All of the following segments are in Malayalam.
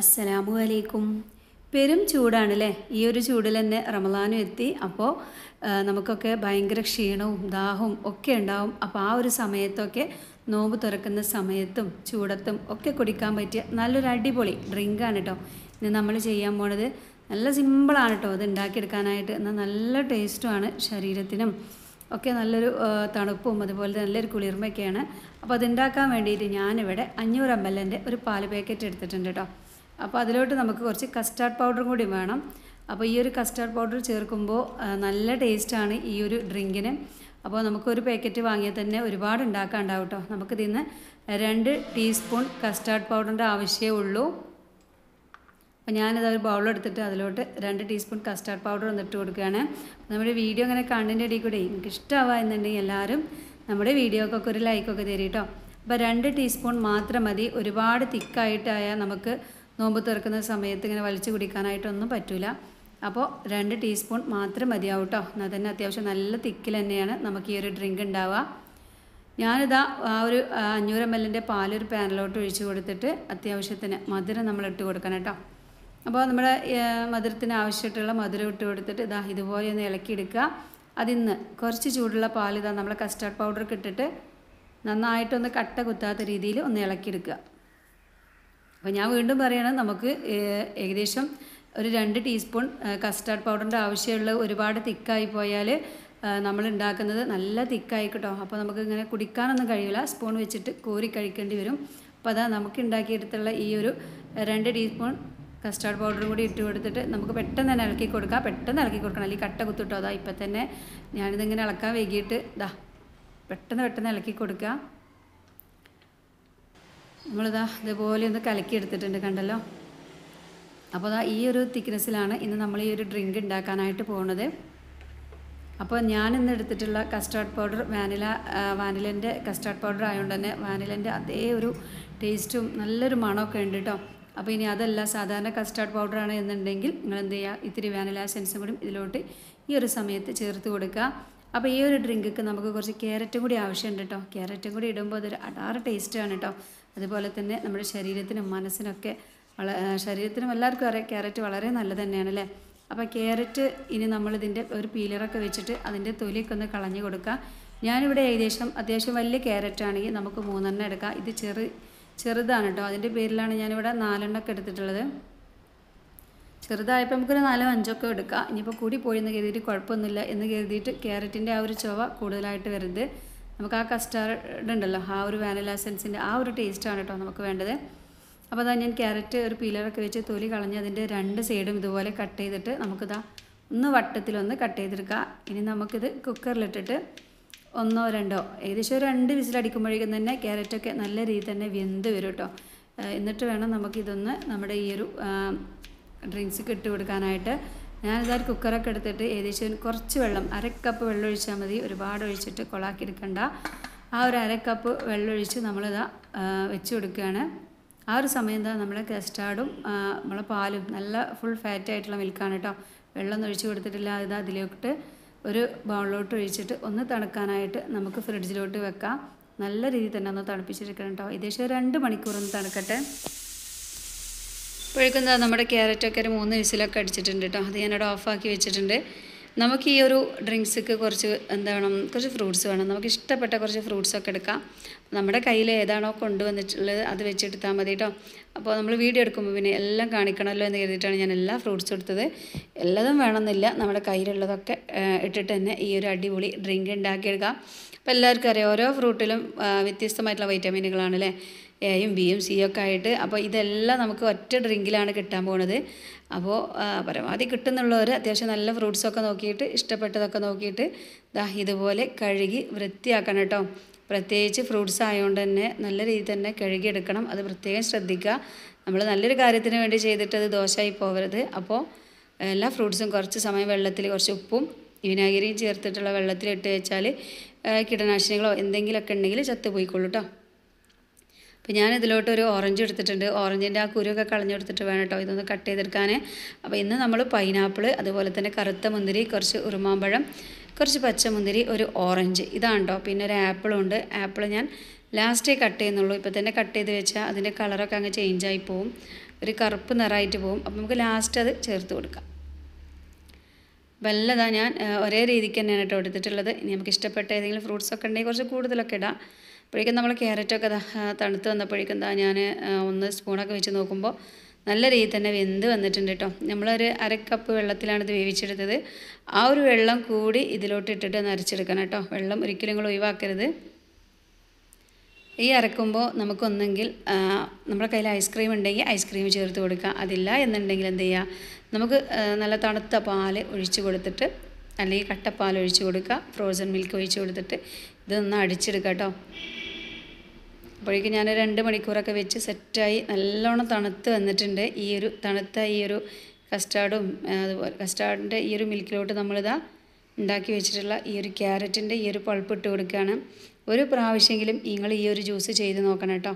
അസ്സലാമു അലൈക്കും പെരും ചൂടാണല്ലേ ഈ ഒരു ചൂടിൽ തന്നെ റമദാനും എത്തി അപ്പോൾ നമുക്കൊക്കെ ഭയങ്കര ക്ഷീണവും ദാഹവും ഒക്കെ ഉണ്ടാവും അപ്പോൾ ആ ഒരു സമയത്തൊക്കെ നോമ്പ് തുറക്കുന്ന സമയത്തും ചൂടത്തും ഒക്കെ കുടിക്കാൻ പറ്റിയ നല്ലൊരു അടിപൊളി ഡ്രിങ്കാണ് കേട്ടോ ഇന്ന് നമ്മൾ ചെയ്യാൻ പോണത് നല്ല സിമ്പിളാണ് കേട്ടോ അത് ഉണ്ടാക്കിയെടുക്കാനായിട്ട് എന്നാൽ നല്ല ടേസ്റ്റുമാണ് ശരീരത്തിനും ഒക്കെ നല്ലൊരു തണുപ്പും അതുപോലെ നല്ലൊരു കുളിർമയൊക്കെയാണ് അപ്പോൾ അതുണ്ടാക്കാൻ വേണ്ടിയിട്ട് ഞാനിവിടെ അഞ്ഞൂറ് എം എൽ എൻ്റെ ഒരു പാൽ പാക്കറ്റ് എടുത്തിട്ടുണ്ട് കേട്ടോ അപ്പോൾ അതിലോട്ട് നമുക്ക് കുറച്ച് കസ്റ്റാർഡ് പൗഡറും കൂടി വേണം അപ്പോൾ ഈ ഒരു കസ്റ്റാർഡ് പൗഡർ ചേർക്കുമ്പോൾ നല്ല ടേസ്റ്റാണ് ഈ ഒരു ഡ്രിങ്കിന് അപ്പോൾ നമുക്കൊരു പാക്കറ്റ് വാങ്ങിയാൽ തന്നെ ഒരുപാട് ഉണ്ടാക്കാണ്ടാവും കേട്ടോ നമുക്കിതിൽ നിന്ന് രണ്ട് ടീസ്പൂൺ കസ്റ്റാർഡ് പൗഡറിൻ്റെ ആവശ്യമേ ഉള്ളൂ അപ്പോൾ ഞാനിത് ഒരു ബൗളെടുത്തിട്ട് അതിലോട്ട് രണ്ട് ടീസ്പൂൺ കസ്റ്റാർഡ് പൗഡർ ഒന്നിട്ട് കൊടുക്കുകയാണ് നമ്മുടെ വീഡിയോ അങ്ങനെ കണ്ണിൻ്റെ ഇടയിൽ കൂടെ നിങ്ങൾക്ക് എന്നുണ്ടെങ്കിൽ എല്ലാവരും നമ്മുടെ വീഡിയോക്കൊക്കെ ഒരു ലൈക്കൊക്കെ തരും കേട്ടോ അപ്പോൾ രണ്ട് ടീസ്പൂൺ മാത്രം മതി ഒരുപാട് തിക്കായിട്ടായാൽ നമുക്ക് നോമ്പ് തുറക്കുന്ന സമയത്ത് ഇങ്ങനെ വലിച്ചു കുടിക്കാനായിട്ടൊന്നും പറ്റില്ല അപ്പോൾ രണ്ട് ടീസ്പൂൺ മാത്രം മതിയാവും കേട്ടോ എന്നാൽ തന്നെ അത്യാവശ്യം നല്ല തിക്കിൽ തന്നെയാണ് നമുക്ക് ഈ ഒരു ഡ്രിങ്ക് ഉണ്ടാവുക ഞാനിതാ ആ ഒരു അഞ്ഞൂറ് എം എല്ലിൻ്റെ പാലൊരു പാനലോട്ട് ഒഴിച്ച് കൊടുത്തിട്ട് അത്യാവശ്യത്തിന് മധുരം നമ്മൾ ഇട്ട് കൊടുക്കണം കേട്ടോ അപ്പോൾ നമ്മുടെ മധുരത്തിന് ആവശ്യമായിട്ടുള്ള മധുരം ഇട്ട് കൊടുത്തിട്ട് ഇതാ ഇതുപോലെ ഒന്ന് ഇളക്കിയെടുക്കുക അതിന്ന് കുറച്ച് ചൂടുള്ള പാൽ ഇതാ നമ്മൾ കസ്റ്റാർഡ് പൗഡർ ഇട്ടിട്ട് നന്നായിട്ടൊന്ന് കട്ട കുത്താത്ത രീതിയിൽ ഒന്ന് ഇളക്കിയെടുക്കുക അപ്പം ഞാൻ വീണ്ടും പറയണം നമുക്ക് ഏകദേശം ഒരു രണ്ട് ടീസ്പൂൺ കസ്റ്റാർഡ് പൗഡറിൻ്റെ ആവശ്യമുള്ള ഒരുപാട് തിക്കായി പോയാൽ നമ്മൾ ഉണ്ടാക്കുന്നത് നല്ല തിക്കായി കേട്ടോ അപ്പോൾ നമുക്ക് ഇങ്ങനെ കുടിക്കാനൊന്നും കഴിയില്ല സ്പൂൺ വെച്ചിട്ട് കോരി കഴിക്കേണ്ടി വരും അപ്പോൾ അതാ നമുക്ക് ഉണ്ടാക്കിയെടുത്തുള്ള ഈ ഒരു രണ്ട് ടീസ്പൂൺ കസ്റ്റാർഡ് പൗഡറും കൂടി ഇട്ട് കൊടുത്തിട്ട് നമുക്ക് പെട്ടെന്ന് തന്നെ ഇളക്കി കൊടുക്കാം പെട്ടെന്ന് ഇളക്കി കൊടുക്കണം അല്ലെങ്കിൽ കട്ട കുത്തിട്ടോ അതാ ഇപ്പം തന്നെ ഞാനിതിങ്ങനെ ഇളക്കാൻ വൈകിയിട്ട് ഇതാ പെട്ടെന്ന് പെട്ടെന്ന് ഇളക്കി കൊടുക്കുക നമ്മളിതാ ഇതുപോലെ ഒന്ന് കലക്കി എടുത്തിട്ടുണ്ട് കണ്ടല്ലോ അപ്പോൾ ഇതാ ഈ ഒരു തിക്നെസ്സിലാണ് ഇന്ന് നമ്മൾ ഈ ഒരു ഡ്രിങ്ക് ഉണ്ടാക്കാനായിട്ട് പോകുന്നത് അപ്പോൾ ഞാൻ ഇന്ന് എടുത്തിട്ടുള്ള കസ്റ്റാർഡ് പൗഡർ വാനില വാനിലൻ്റെ കസ്റ്റാർഡ് പൗഡർ ആയതുകൊണ്ട് തന്നെ വാനിലൻ്റെ അതേ ഒരു ടേസ്റ്റും നല്ലൊരു മണമൊക്കെ ഉണ്ട് കേട്ടോ അപ്പോൾ ഇനി അതല്ല സാധാരണ കസ്റ്റാർഡ് പൗഡർ ആണ് എന്നുണ്ടെങ്കിൽ നിങ്ങൾ എന്ത് ചെയ്യുക ഇത്തിരി വാനില സെൻസും കൂടി ഇതിലോട്ട് ഈ ഒരു സമയത്ത് ചേർത്ത് കൊടുക്കുക അപ്പോൾ ഈ ഒരു ഡ്രിങ്കൊക്കെ നമുക്ക് കുറച്ച് ക്യാരറ്റും കൂടി ആവശ്യമുണ്ട് കേട്ടോ ക്യാരറ്റും കൂടി ഇടുമ്പോൾ അതൊരു അടാറ് ടേസ്റ്റാണ് കേട്ടോ അതുപോലെ തന്നെ നമ്മുടെ ശരീരത്തിനും മനസ്സിനൊക്കെ വള ശരീരത്തിനും എല്ലാവർക്കും അറിയാം ക്യാരറ്റ് വളരെ നല്ലത് തന്നെയാണ് അല്ലേ അപ്പോൾ ക്യാരറ്റ് ഇനി നമ്മളിതിൻ്റെ ഒരു പീലറൊക്കെ വെച്ചിട്ട് അതിൻ്റെ തൊലിയൊക്കെ ഒന്ന് കളഞ്ഞു കൊടുക്കുക ഞാനിവിടെ ഏകദേശം അത്യാവശ്യം വലിയ ക്യാരറ്റ് ആണെങ്കിൽ നമുക്ക് മൂന്നെണ്ണം എടുക്കാം ഇത് ചെറു ചെറുതാണ് കേട്ടോ അതിൻ്റെ പേരിലാണ് ഞാനിവിടെ ഒക്കെ എടുത്തിട്ടുള്ളത് ചെറുതായപ്പോൾ നമുക്കൊരു നാലോ അഞ്ചൊക്കെ എടുക്കാം ഇനിയിപ്പോൾ കൂടി പോയി എന്ന് കരുതിയിട്ട് കുഴപ്പമൊന്നുമില്ല എന്ന് കരുതിയിട്ട് ക്യാരറ്റിൻ്റെ ആ ഒരു ചുവ കൂടുതലായിട്ട് വരുന്നത് നമുക്ക് ആ കസ്റ്റാർഡ് ഉണ്ടല്ലോ ആ ഒരു വാനില സെൻസിൻ്റെ ആ ഒരു ടേസ്റ്റാണ് കേട്ടോ നമുക്ക് വേണ്ടത് അപ്പോൾ അതാ ഞാൻ ക്യാരറ്റ് ഒരു പീലറൊക്കെ വെച്ച് തൊലി കളഞ്ഞ് അതിൻ്റെ രണ്ട് സൈഡും ഇതുപോലെ കട്ട് ചെയ്തിട്ട് നമുക്കിതാ ഒന്ന് വട്ടത്തിലൊന്ന് കട്ട് ചെയ്തെടുക്കുക ഇനി നമുക്കിത് കുക്കറിലിട്ടിട്ട് ഒന്നോ രണ്ടോ ഏകദേശം രണ്ട് വിസിലടിക്കുമ്പോഴേക്കും തന്നെ ക്യാരറ്റൊക്കെ നല്ല രീതിയിൽ തന്നെ വെന്ത് വരും കേട്ടോ എന്നിട്ട് വേണം നമുക്കിതൊന്ന് നമ്മുടെ ഈ ഒരു ഡ്രിങ്ക്സ് ഇട്ട് കൊടുക്കാനായിട്ട് ഞാൻ ഒരു കുക്കറൊക്കെ എടുത്തിട്ട് ഏകദേശം കുറച്ച് വെള്ളം അര കപ്പ് വെള്ളം ഒഴിച്ചാൽ മതി ഒരുപാട് ഒഴിച്ചിട്ട് കൊളാക്കി എടുക്കണ്ട ആ ഒരു അര കപ്പ് വെള്ളമൊഴിച്ച് നമ്മളിത് വെച്ച് കൊടുക്കുകയാണ് ആ ഒരു സമയം എന്താ നമ്മളെ കസ്റ്റാർഡും നമ്മളെ പാലും നല്ല ഫുൾ ഫാറ്റ് ആയിട്ടുള്ള മിൽക്കാണ് കേട്ടോ വെള്ളം ഒഴിച്ച് കൊടുത്തിട്ടില്ല ഇത് അതിലേക്കിട്ട് ഒരു ബൗളിലോട്ട് ഒഴിച്ചിട്ട് ഒന്ന് തണുക്കാനായിട്ട് നമുക്ക് ഫ്രിഡ്ജിലോട്ട് വെക്കാം നല്ല രീതിയിൽ തന്നെ ഒന്ന് തണുപ്പിച്ചെടുക്കണം കേട്ടോ ഏകദേശം രണ്ട് മണിക്കൂർ ഒന്ന് തണുക്കട്ടെ അപ്പോഴേക്കും നമ്മുടെ ക്യാരറ്റൊക്കെ ഒരു മൂന്ന് വിസിലൊക്കെ അടിച്ചിട്ടുണ്ട് കേട്ടോ അത് ഞാനവിടെ ഓഫാക്കി വെച്ചിട്ടുണ്ട് നമുക്ക് ഈ ഒരു ഡ്രിങ്ക്സിക്ക് കുറച്ച് എന്താ വേണം കുറച്ച് ഫ്രൂട്ട്സ് വേണം നമുക്ക് ഇഷ്ടപ്പെട്ട കുറച്ച് ഫ്രൂട്ട്സൊക്കെ എടുക്കാം നമ്മുടെ കയ്യിൽ ഏതാണോ കൊണ്ടുവന്നിട്ടുള്ളത് അത് വെച്ചെടുത്താൽ മതി കേട്ടോ അപ്പോൾ നമ്മൾ വീഡിയോ എടുക്കുമ്പോൾ പിന്നെ എല്ലാം കാണിക്കണമല്ലോ എന്ന് കരുതിയിട്ടാണ് ഞാൻ എല്ലാ ഫ്രൂട്ട്സും എടുത്തത് എല്ലാതും വേണമെന്നില്ല നമ്മുടെ കയ്യിലുള്ളതൊക്കെ ഇട്ടിട്ട് തന്നെ ഈ ഒരു അടിപൊളി ഡ്രിങ്ക് ഉണ്ടാക്കിയെടുക്കാം അപ്പോൾ എല്ലാവർക്കും അറിയാം ഓരോ ഫ്രൂട്ടിലും വ്യത്യസ്തമായിട്ടുള്ള വൈറ്റമിനുകളാണ് അല്ലേ എയും ബിയും സിയും ഒക്കെ ആയിട്ട് അപ്പോൾ ഇതെല്ലാം നമുക്ക് ഒറ്റ ഡ്രിങ്കിലാണ് കിട്ടാൻ പോണത് അപ്പോൾ പരമാവധി കിട്ടുന്നുള്ളവർ അത്യാവശ്യം നല്ല ഫ്രൂട്ട്സൊക്കെ നോക്കിയിട്ട് ഇഷ്ടപ്പെട്ടതൊക്കെ നോക്കിയിട്ട് ദാ ഇതുപോലെ കഴുകി വൃത്തിയാക്കണം കേട്ടോ പ്രത്യേകിച്ച് ഫ്രൂട്ട്സ് ആയതുകൊണ്ട് തന്നെ നല്ല രീതിയിൽ തന്നെ കഴുകിയെടുക്കണം അത് പ്രത്യേകം ശ്രദ്ധിക്കുക നമ്മൾ നല്ലൊരു കാര്യത്തിന് വേണ്ടി ചെയ്തിട്ട് അത് ദോശയായി പോകരുത് അപ്പോൾ എല്ലാ ഫ്രൂട്ട്സും കുറച്ച് സമയം വെള്ളത്തിൽ കുറച്ച് ഉപ്പും വിനാഗിരിയും ചേർത്തിട്ടുള്ള വെള്ളത്തിലിട്ട് വെച്ചാൽ കീടനാശിനികളോ എന്തെങ്കിലുമൊക്കെ ഉണ്ടെങ്കിൽ ചത്തുപോയിക്കോളൂ കേട്ടോ അപ്പോൾ ഞാൻ ഇതിലോട്ടൊരു ഓറഞ്ച് എടുത്തിട്ടുണ്ട് ഓറഞ്ചിൻ്റെ ആ കുരുവൊക്കെ കളഞ്ഞെടുത്തിട്ട് വേണം കേട്ടോ ഇതൊന്ന് കട്ട് ചെയ്തെടുക്കാൻ അപ്പോൾ ഇന്ന് നമ്മൾ പൈനാപ്പിൾ അതുപോലെ തന്നെ കറുത്ത മുന്തിരി കുറച്ച് ഉറുമാമ്പഴം കുറച്ച് പച്ചമുന്തിരി ഒരു ഓറഞ്ച് ഇതാണ് കേട്ടോ പിന്നെ ഒരു ആപ്പിളും ഉണ്ട് ആപ്പിൾ ഞാൻ ലാസ്റ്റേ കട്ട് ചെയ്യുന്നുള്ളൂ ഇപ്പോൾ തന്നെ കട്ട് ചെയ്ത് വെച്ചാൽ അതിൻ്റെ കളറൊക്കെ അങ്ങ് ചേഞ്ചായി പോവും ഒരു കറുപ്പ് നിറമായിട്ട് പോവും അപ്പോൾ നമുക്ക് ലാസ്റ്റ് അത് ചേർത്ത് കൊടുക്കാം വല്ലതാ ഞാൻ ഒരേ രീതിക്ക് തന്നെയാണ് കേട്ടോ എടുത്തിട്ടുള്ളത് ഇനി നമുക്ക് ഇഷ്ടപ്പെട്ട ഏതെങ്കിലും ഫ്രൂട്ട്സ് ഒക്കെ ഉണ്ടെങ്കിൽ കുറച്ച് കൂടുതലൊക്കെ ഇടാം അപ്പോഴേക്കും നമ്മൾ ക്യാരറ്റൊക്കെ തണുത്ത് വന്നപ്പോഴേക്കും എന്താ ഞാൻ ഒന്ന് സ്പൂണൊക്കെ വെച്ച് നോക്കുമ്പോൾ നല്ല രീതിയിൽ തന്നെ വെന്ത് വന്നിട്ടുണ്ട് കേട്ടോ നമ്മളൊരു അരക്കപ്പ് വെള്ളത്തിലാണിത് വേവിച്ചെടുത്തത് ആ ഒരു വെള്ളം കൂടി ഇതിലോട്ട് ഇട്ടിട്ട് നരച്ചെടുക്കണം കേട്ടോ വെള്ളം ഒരിക്കലും നിങ്ങൾ ഒഴിവാക്കരുത് ഈ അരക്കുമ്പോൾ നമുക്കൊന്നെങ്കിൽ നമ്മുടെ കയ്യിൽ ഐസ്ക്രീം ഉണ്ടെങ്കിൽ ഐസ്ക്രീം ചേർത്ത് കൊടുക്കുക അതില്ല എന്നുണ്ടെങ്കിൽ എന്ത് ചെയ്യുക നമുക്ക് നല്ല തണുത്ത പാൽ ഒഴിച്ചു കൊടുത്തിട്ട് അല്ലെങ്കിൽ കട്ടപ്പാൽ ഒഴിച്ചു കൊടുക്കുക ഫ്രോസൺ മിൽക്ക് ഒഴിച്ചു കൊടുത്തിട്ട് ഇതൊന്ന് അടിച്ചെടുക്കുക കേട്ടോ അപ്പോഴേക്കും ഞാൻ രണ്ട് മണിക്കൂറൊക്കെ വെച്ച് സെറ്റായി നല്ലോണം തണുത്ത് വന്നിട്ടുണ്ട് ഈ ഒരു തണുത്ത ഈ ഒരു കസ്റ്റാർഡും അതുപോലെ കസ്റ്റാർഡിൻ്റെ ഈ ഒരു മിൽക്കിലോട്ട് നമ്മളിതാ ഉണ്ടാക്കി വെച്ചിട്ടുള്ള ഈ ഒരു ക്യാരറ്റിൻ്റെ ഈ ഒരു പൾപ്പ് ഇട്ട് കൊടുക്കുകയാണ് ഒരു പ്രാവശ്യമെങ്കിലും നിങ്ങൾ ഈ ഒരു ജ്യൂസ് ചെയ്ത് നോക്കണം കേട്ടോ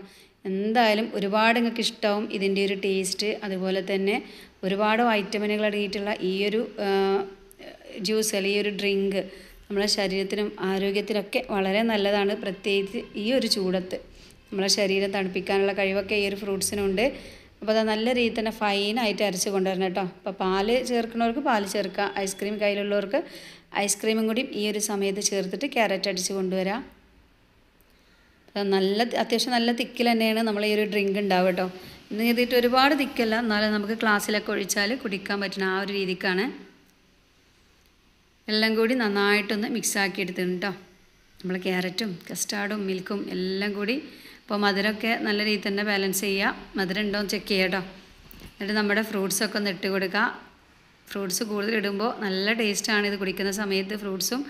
എന്തായാലും ഒരുപാട് നിങ്ങൾക്ക് ഇഷ്ടവും ഇതിൻ്റെ ഒരു ടേസ്റ്റ് അതുപോലെ തന്നെ ഒരുപാട് വൈറ്റമിനുകൾ അടങ്ങിയിട്ടുള്ള ഈ ഒരു ജ്യൂസ് അല്ലെങ്കിൽ ഈ ഒരു ഡ്രിങ്ക് നമ്മുടെ ശരീരത്തിനും ആരോഗ്യത്തിനൊക്കെ വളരെ നല്ലതാണ് പ്രത്യേകിച്ച് ഈ ഒരു ചൂടത്ത് നമ്മുടെ ശരീരം തണുപ്പിക്കാനുള്ള കഴിവൊക്കെ ഈ ഒരു ഫ്രൂട്ട്സിനുണ്ട് അപ്പോൾ അത് നല്ല രീതിയിൽ തന്നെ ഫൈനായിട്ട് അരച്ച് കൊണ്ടുവരണം കേട്ടോ അപ്പോൾ പാല് ചേർക്കുന്നവർക്ക് പാല് ചേർക്കുക ഐസ്ക്രീം കയ്യിലുള്ളവർക്ക് ഐസ്ക്രീമും കൂടി ഈ ഒരു സമയത്ത് ചേർത്തിട്ട് ക്യാരറ്റ് അടിച്ച് കൊണ്ടുവരാം നല്ല അത്യാവശ്യം നല്ല തിക്കിൽ തന്നെയാണ് നമ്മൾ ഈ ഒരു ഡ്രിങ്ക് ഉണ്ടാവുക കേട്ടോ ഇന്ന് കരുതിയിട്ട് ഒരുപാട് തിക്കല്ല എന്നാലും നമുക്ക് ക്ലാസ്സിലൊക്കെ ഒഴിച്ചാൽ കുടിക്കാൻ പറ്റുന്ന ആ ഒരു രീതിക്കാണ് എല്ലാം കൂടി നന്നായിട്ടൊന്ന് ആക്കി എടുത്തിട്ടുണ്ട് കേട്ടോ നമ്മൾ ക്യാരറ്റും കസ്റ്റാർഡും മിൽക്കും എല്ലാം കൂടി അപ്പോൾ മധുരമൊക്കെ നല്ല രീതിയിൽ തന്നെ ബാലൻസ് ചെയ്യുക മധുരം ഉണ്ടോ എന്ന് ചെക്ക് ചെയ്യാം കേട്ടോ എന്നിട്ട് നമ്മുടെ ഫ്രൂട്ട്സൊക്കെ ഒന്ന് ഇട്ട് കൊടുക്കുക ഫ്രൂട്ട്സ് കൂടുതൽ ഇടുമ്പോൾ നല്ല ടേസ്റ്റാണ് ഇത് കുടിക്കുന്ന സമയത്ത് ഫ്രൂട്ട്സും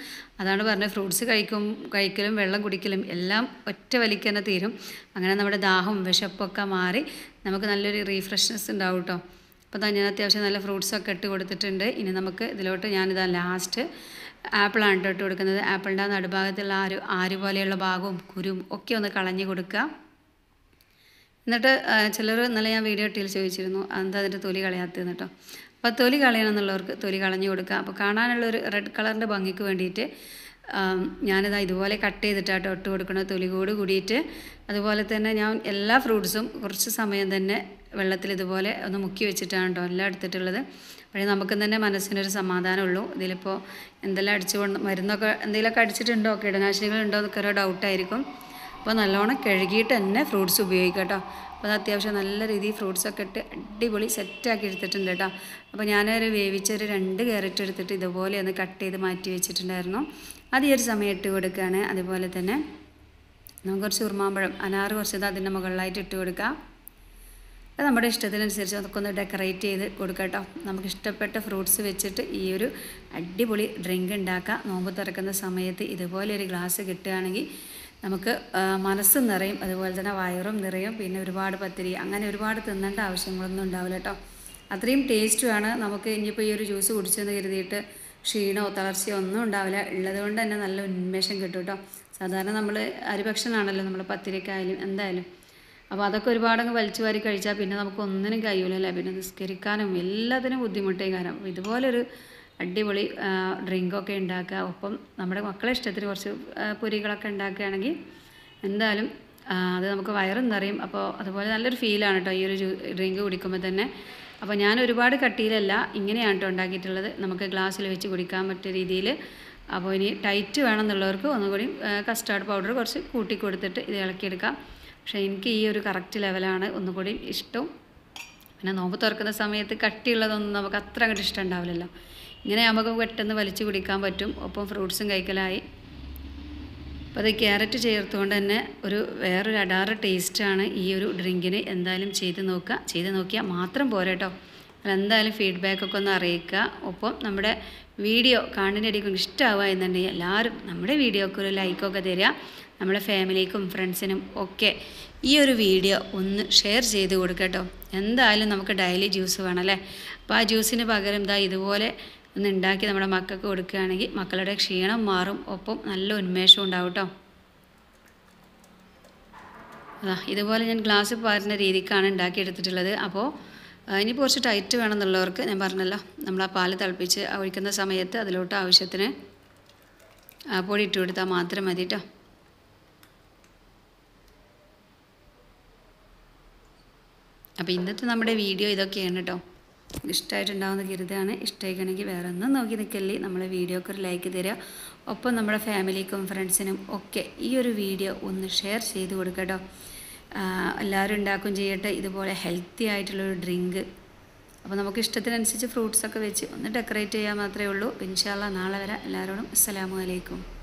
അതാണ് പറഞ്ഞത് ഫ്രൂട്ട്സ് കഴിക്കും കഴിക്കലും വെള്ളം കുടിക്കലും എല്ലാം ഒറ്റ വലിക്കന്നെ തീരും അങ്ങനെ നമ്മുടെ ദാഹം വിശപ്പൊക്കെ മാറി നമുക്ക് നല്ലൊരു റീഫ്രഷ്നെസ് ഉണ്ടാവും കേട്ടോ അപ്പോൾ തന്നെ അത്യാവശ്യം നല്ല ഫ്രൂട്ട്സൊക്കെ ഇട്ട് കൊടുത്തിട്ടുണ്ട് ഇനി നമുക്ക് ഇതിലോട്ട് ഞാനിതാ ലാസ്റ്റ് ആപ്പിളാണ് കേട്ടോ ഇട്ട് കൊടുക്കുന്നത് ആപ്പിളിൻ്റെ നടുഭാഗത്തുള്ള ആര് ആരു പോലെയുള്ള ഭാഗവും കുരും ഒക്കെ ഒന്ന് കളഞ്ഞു കൊടുക്കുക എന്നിട്ട് ചിലർ ഇന്നലെ ഞാൻ വീഡിയോ ഇട്ടിൽ ചോദിച്ചിരുന്നു എന്താ അതിൻ്റെ തൊലി കളയാത്തത് കേട്ടോ അപ്പോൾ തൊലി കളയണമെന്നുള്ളവർക്ക് തൊലി കളഞ്ഞു കൊടുക്കുക അപ്പോൾ കാണാനുള്ള ഒരു റെഡ് കളറിൻ്റെ ഭംഗിക്ക് വേണ്ടിയിട്ട് ഞാനിതാ ഇതുപോലെ കട്ട് ചെയ്തിട്ടാട്ടോ ഇട്ട് കൊടുക്കണം കൂട് കൂടിയിട്ട് അതുപോലെ തന്നെ ഞാൻ എല്ലാ ഫ്രൂട്ട്സും കുറച്ച് സമയം തന്നെ വെള്ളത്തിൽ ഇതുപോലെ ഒന്ന് മുക്കി വെച്ചിട്ടാണ് കേട്ടോ എല്ലാം എടുത്തിട്ടുള്ളത് പക്ഷേ നമുക്ക് തന്നെ മനസ്സിനൊരു സമാധാനമുള്ളൂ ഇതിലിപ്പോൾ എന്തെല്ലാം അടിച്ചു കൊണ്ട് മരുന്നൊക്കെ എന്തെങ്കിലുമൊക്കെ അടിച്ചിട്ടുണ്ടോ കീടനാശിനികളുണ്ടോ എന്നൊക്കെ ഒരു ഡൗട്ടായിരിക്കും അപ്പോൾ നല്ലോണം കഴുകിയിട്ട് തന്നെ ഫ്രൂട്ട്സ് ഉപയോഗിക്കാം കേട്ടോ അപ്പോൾ അത് അത്യാവശ്യം നല്ല രീതിയിൽ ഫ്രൂട്ട്സൊക്കെ ഇട്ട് അടിപൊളി സെറ്റാക്കി എടുത്തിട്ടുണ്ട് കേട്ടോ അപ്പോൾ ഞാനൊരു വേവിച്ചൊരു രണ്ട് ക്യാരറ്റ് എടുത്തിട്ട് ഇതുപോലെ ഒന്ന് കട്ട് ചെയ്ത് മാറ്റി വെച്ചിട്ടുണ്ടായിരുന്നു അത് ഈ ഒരു സമയം ഇട്ട് കൊടുക്കുകയാണ് അതുപോലെ തന്നെ നമുക്ക് കുറച്ച് ഉറുമാമ്പഴം അനാറ് കുറച്ചത് അതിൻ്റെ മുകളിലായിട്ട് ഇട്ട് കൊടുക്കാം അത് നമ്മുടെ ഇഷ്ടത്തിനനുസരിച്ച് നമുക്കൊന്ന് ഡെക്കറേറ്റ് ചെയ്ത് കൊടുക്കുക കേട്ടോ നമുക്ക് ഇഷ്ടപ്പെട്ട ഫ്രൂട്ട്സ് വെച്ചിട്ട് ഈ ഒരു അടിപൊളി ഡ്രിങ്ക് ഉണ്ടാക്കുക നോമ്പ് തുറക്കുന്ന സമയത്ത് ഇതുപോലെ ഒരു ഗ്ലാസ് കിട്ടുകയാണെങ്കിൽ നമുക്ക് മനസ്സ് നിറയും അതുപോലെ തന്നെ വയറും നിറയും പിന്നെ ഒരുപാട് പത്തിരി അങ്ങനെ ഒരുപാട് തിന്നേണ്ട ആവശ്യങ്ങളൊന്നും ഉണ്ടാവില്ല കേട്ടോ അത്രയും ടേസ്റ്റുമാണ് നമുക്ക് ഇനിയിപ്പോൾ ഈ ഒരു ജ്യൂസ് കുടിച്ചെന്ന് കരുതിയിട്ട് ക്ഷീണമോ തളർച്ചയോ ഒന്നും ഉണ്ടാവില്ല ഉള്ളതുകൊണ്ട് തന്നെ നല്ല ഉന്മേഷം കിട്ടും കേട്ടോ സാധാരണ നമ്മൾ അരിഭക്ഷണമാണല്ലോ നമ്മൾ പത്തിരിക്കായാലും എന്തായാലും അപ്പോൾ അതൊക്കെ ഒരുപാടങ്ങ് വലിച്ചു വാരി കഴിച്ചാൽ പിന്നെ നമുക്ക് ഒന്നിനും കഴിയൂലല്ലേ പിന്നെ നിസ്കരിക്കാനും എല്ലാത്തിനും ബുദ്ധിമുട്ടേ കാരണം ഇതുപോലൊരു അടിപൊളി ഡ്രിങ്കൊക്കെ ഉണ്ടാക്കുക ഒപ്പം നമ്മുടെ മക്കളെ ഇഷ്ടത്തിന് കുറച്ച് പൊരികളൊക്കെ ഉണ്ടാക്കുകയാണെങ്കിൽ എന്തായാലും അത് നമുക്ക് വയറും നിറയും അപ്പോൾ അതുപോലെ നല്ലൊരു ഫീലാണ് കേട്ടോ ഈ ഒരു ഡ്രിങ്ക് കുടിക്കുമ്പോൾ തന്നെ അപ്പോൾ ഞാൻ ഒരുപാട് കട്ടിയിലല്ല ഇങ്ങനെയാണ് കേട്ടോ ഉണ്ടാക്കിയിട്ടുള്ളത് നമുക്ക് ഗ്ലാസ്സിൽ വെച്ച് കുടിക്കാൻ പറ്റിയ രീതിയിൽ അപ്പോൾ ഇനി ടൈറ്റ് വേണം എന്നുള്ളവർക്ക് ഒന്നുകൂടി കസ്റ്റാർഡ് പൗഡർ കുറച്ച് കൂട്ടി കൊടുത്തിട്ട് ഇത് ഇളക്കിയെടുക്കാം പക്ഷേ എനിക്ക് ഈ ഒരു കറക്റ്റ് ലെവലാണ് ഒന്നുകൂടി ഇഷ്ടം പിന്നെ നോമ്പ് തുറക്കുന്ന സമയത്ത് കട്ടിയുള്ളതൊന്നും നമുക്ക് അത്ര അങ്ങോട്ട് ഇഷ്ടം ഉണ്ടാവില്ലല്ലോ ഇങ്ങനെ നമുക്ക് പെട്ടെന്ന് വലിച്ചു കുടിക്കാൻ പറ്റും ഒപ്പം ഫ്രൂട്ട്സും കഴിക്കലായി അപ്പോൾ അത് ക്യാരറ്റ് ചേർത്തുകൊണ്ട് തന്നെ ഒരു വേറൊരു അടാറ് ടേസ്റ്റാണ് ഈ ഒരു ഡ്രിങ്കിന് എന്തായാലും ചെയ്ത് നോക്കുക ചെയ്ത് നോക്കിയാൽ മാത്രം പോരാ കേട്ടോ ഫീഡ്ബാക്ക് ഫീഡ്ബാക്കൊക്കെ ഒന്ന് അറിയിക്കുക ഒപ്പം നമ്മുടെ വീഡിയോ കാണുന്ന അടിക്കും ഇഷ്ടമാവുക എന്നുണ്ടെങ്കിൽ എല്ലാവരും നമ്മുടെ വീഡിയോക്ക് ഒരു ലൈക്കൊക്കെ തരിക നമ്മുടെ ഫാമിലിക്കും ഫ്രണ്ട്സിനും ഒക്കെ ഈ ഒരു വീഡിയോ ഒന്ന് ഷെയർ ചെയ്ത് കൊടുക്കട്ടോ എന്തായാലും നമുക്ക് ഡെയിലി ജ്യൂസ് വേണം അല്ലേ അപ്പോൾ ആ ജ്യൂസിന് പകരം എന്താ ഇതുപോലെ ഒന്ന് ഉണ്ടാക്കി നമ്മുടെ മക്കൾക്ക് കൊടുക്കുകയാണെങ്കിൽ മക്കളുടെ ക്ഷീണം മാറും ഒപ്പം നല്ല ഉന്മേഷവും ഉണ്ടാവും കേട്ടോ ഇതുപോലെ ഞാൻ ഗ്ലാസ് പാരുന്ന രീതിക്കാണ് ഉണ്ടാക്കിയെടുത്തിട്ടുള്ളത് അപ്പോൾ ഇനി കുറച്ച് ടൈറ്റ് വേണമെന്നുള്ളവർക്ക് ഞാൻ പറഞ്ഞല്ലോ നമ്മൾ ആ പാല് തിളപ്പിച്ച് ഒഴിക്കുന്ന സമയത്ത് അതിലോട്ട് ആവശ്യത്തിന് പൊടി ഇട്ട് കൊടുത്താൽ മാത്രം മതി കേട്ടോ അപ്പോൾ ഇന്നത്തെ നമ്മുടെ വീഡിയോ ഇതൊക്കെയാണ് കേട്ടോ ഇഷ്ടമായിട്ടുണ്ടാവുമെന്ന് കരുതാണ് ഇഷ്ടമായിക്കണമെങ്കിൽ വേറെ ഒന്നും നോക്കി നിൽക്കല്ലേ നമ്മളെ വീഡിയോക്ക് ഒരു ലൈക്ക് തരിക ഒപ്പം നമ്മുടെ ഫാമിലിക്കും ഫ്രണ്ട്സിനും ഒക്കെ ഈ ഒരു വീഡിയോ ഒന്ന് ഷെയർ ചെയ്ത് കൊടുക്കട്ടോ എല്ലാവരും ഉണ്ടാക്കും ചെയ്യട്ടെ ഇതുപോലെ ഹെൽത്തി ആയിട്ടുള്ളൊരു ഡ്രിങ്ക് അപ്പോൾ നമുക്ക് ഇഷ്ടത്തിനനുസരിച്ച് ഫ്രൂട്ട്സൊക്കെ വെച്ച് ഒന്ന് ഡെക്കറേറ്റ് ചെയ്യാൻ മാത്രമേ ഉള്ളൂ ഇൻഷാല്ല നാളെ വരാം എല്ലാവരോടും വലൈക്കും